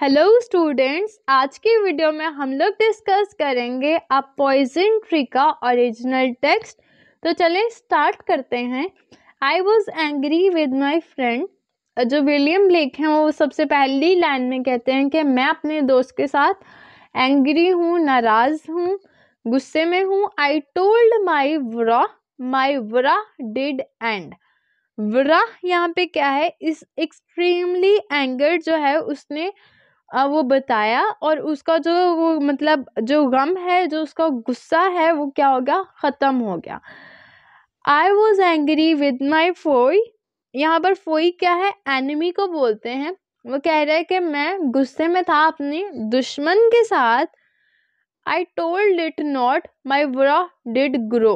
hello students आज की video में हम लोग डिस्कस करेंगे अ पॉइजन ट्री का ओरिजिनल टेक्स्ट तो चलें स्टार्ट करते हैं I was angry with my friend जो विलियम ब्लेक हैं वो सबसे पहली लाइन में कहते हैं कि मैं अपने दोस्त के साथ एंग्री हूँ नाराज़ हूँ गुस्से में हूँ आई टोल्ड माई व्रा माई वरा डिड एंड व्रा यहाँ पे क्या है इस एक्सट्रीमली एंगर जो है उसने वो बताया और उसका जो वो मतलब जो गम है जो उसका गुस्सा है वो क्या हो गया ख़त्म हो गया I was angry with my foe यहाँ पर फोई क्या है एनिमी को बोलते हैं वो कह रहा है कि मैं गुस्से में था अपने दुश्मन के साथ I told it not my ब्रा डिड ग्रो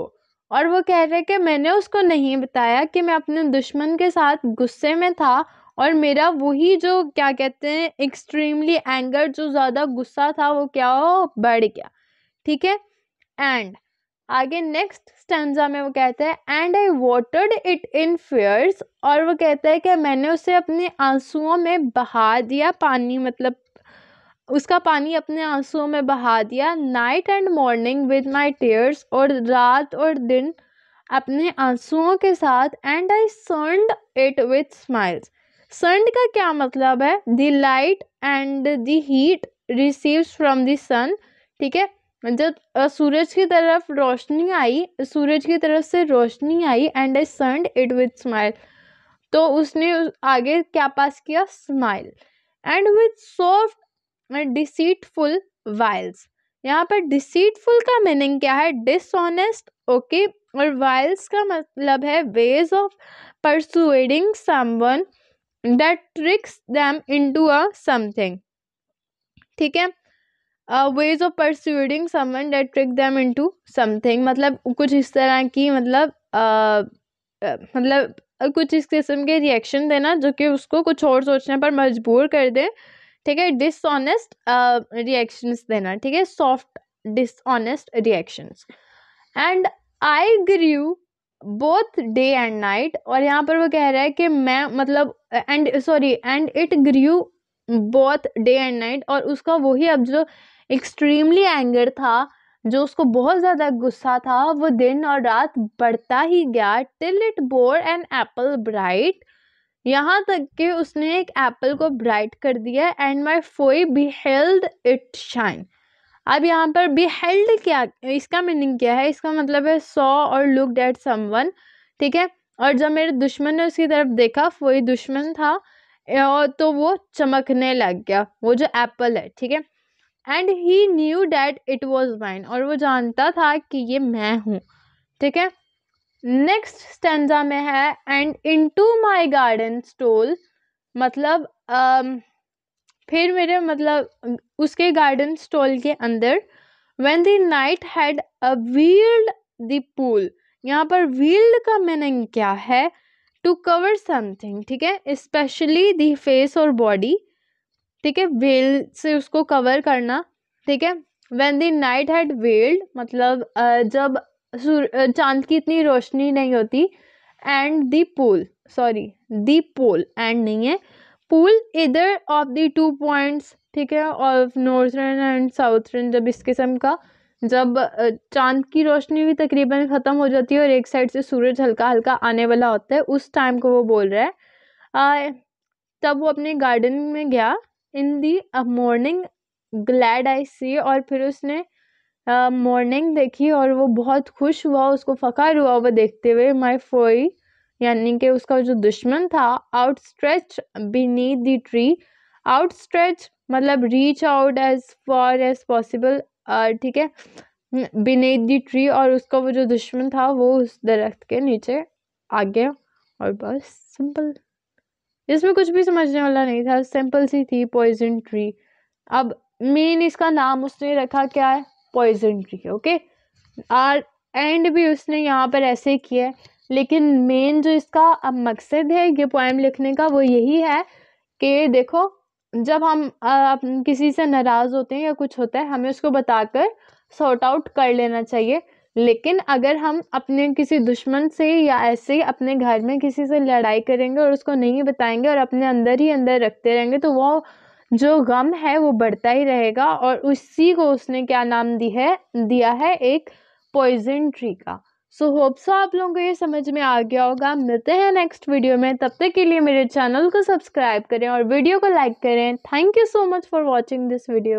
और वो कह रहे हैं कि मैंने उसको नहीं बताया कि मैं अपने दुश्मन के साथ गुस्से में था और मेरा वही जो क्या कहते हैं एक्सट्रीमली एंगर जो ज़्यादा गुस्सा था वो क्या हो बढ़ गया ठीक है एंड आगे नेक्स्ट स्टेंजा में वो कहते हैं and I watered it in fears और वो कहते हैं कि मैंने उसे अपने आंसुओं में बहा दिया पानी मतलब उसका पानी अपने आंसुओं में बहा दिया night and morning with my tears और रात और दिन अपने आंसुओं के साथ and I sunned it with smiles sun का क्या मतलब है the light and the heat receive from the sun ठीक है जब सूरज की तरफ रोशनी आई सूरज की तरफ से रोशनी आई and I sunned it with smile तो उसने आगे क्या पास किया smile and with soft deceitful wiles यहाँ पर डिसीटफुल का मीनिंग क्या है डिसऑनेस्ट ओके और वाइल्स का मतलब है ways of persuading someone that tricks them into a something ठीक है ways of persuading someone that trick them into something मतलब कुछ इस तरह की मतलब uh, uh, मतलब uh, कुछ इस किस्म के रिएक्शन देना जो कि उसको कुछ और सोचने पर मजबूर कर दे ठीक है डिसऑनेस्ट रिएक्शंस देना ठीक है soft dishonest reactions and I grieve both day and night और यहाँ पर वो कह रहा है कि मैं मतलब and sorry and it grew बहुत डे एंड नाइट और उसका वही अब जो एक्सट्रीमली एंगर था जो उसको बहुत ज़्यादा गुस्सा था वो दिन और रात बढ़ता ही गया till it bore an apple bright यहाँ तक कि उसने एक एप्पल को ब्राइट कर दिया and my foe be held it shine अब यहाँ पर बी हेल्ड क्या इसका मीनिंग क्या है इसका मतलब है सॉ और लुक डेट समवन ठीक है और जब मेरे दुश्मन ने उसकी तरफ देखा वही दुश्मन था और तो वो चमकने लग गया वो जो एप्पल है ठीक है and he knew that it was mine और वो जानता था कि ये मैं हूँ ठीक है नेक्स्ट स्टेंजा में है and into my garden stole मतलब um, फिर मेरे मतलब उसके गार्डन स्टोल के अंदर when the night had veiled the pole यहाँ पर व्हील्ड का मीनिंग क्या है टू कवर समथिंग ठीक है स्पेशली दी फेस और बॉडी ठीक है वेल से उसको कवर करना ठीक है when the night had veiled मतलब जब चांद की इतनी रोशनी नहीं होती and the pole sorry the pole and नहीं है पूल इधर ऑफ दी टू पॉइंट्स ठीक है ऑफ नॉर्थर्न एंड साउथर्न जब इस किस्म का जब चांद की रोशनी भी तकरीबन ख़त्म हो जाती है और एक साइड से सूरज हल्का हल्का आने वाला होता है उस टाइम को वो बोल रहा है आ, तब वो अपने गार्डन में गया इन दी मॉर्निंग ग्लैड आई सी और फिर उसने मॉर्निंग देखी और वो बहुत खुश हुआ उसको फ़खर हुआ वो देखते हुए माई फोई यानी कि उसका जो दुश्मन था out stretch beneath the tree out stretch मतलब reach out as far as possible ठीक है बिनेद दी ट्री और उसका वो जो दुश्मन था वो उस दरख्त के नीचे आ गया और बस सिंपल इसमें कुछ भी समझने वाला नहीं था सिंपल सी थी पॉइजन ट्री अब मेन इसका नाम उसने रखा क्या है पॉइजन ट्री ओके और एंड भी उसने यहाँ पर ऐसे किया है लेकिन मेन जो इसका अब मकसद है ये पोएम लिखने का वो यही है कि देखो जब हम किसी से नाराज़ होते हैं या कुछ होता है हमें उसको बताकर सॉर्ट आउट कर लेना चाहिए लेकिन अगर हम अपने किसी दुश्मन से या ऐसे ही अपने घर में किसी से लड़ाई करेंगे और उसको नहीं बताएंगे और अपने अंदर ही अंदर रखते रहेंगे तो वो जो गम है वो बढ़ता ही रहेगा और उसी को उसने क्या नाम दी है दिया है एक पॉइजन ट्री का सो होप सो आप लोगों को ये समझ में आ गया होगा मिलते हैं नेक्स्ट वीडियो में तब तक के लिए मेरे चैनल को सब्सक्राइब करें और वीडियो को लाइक करें thank you so much for watching this video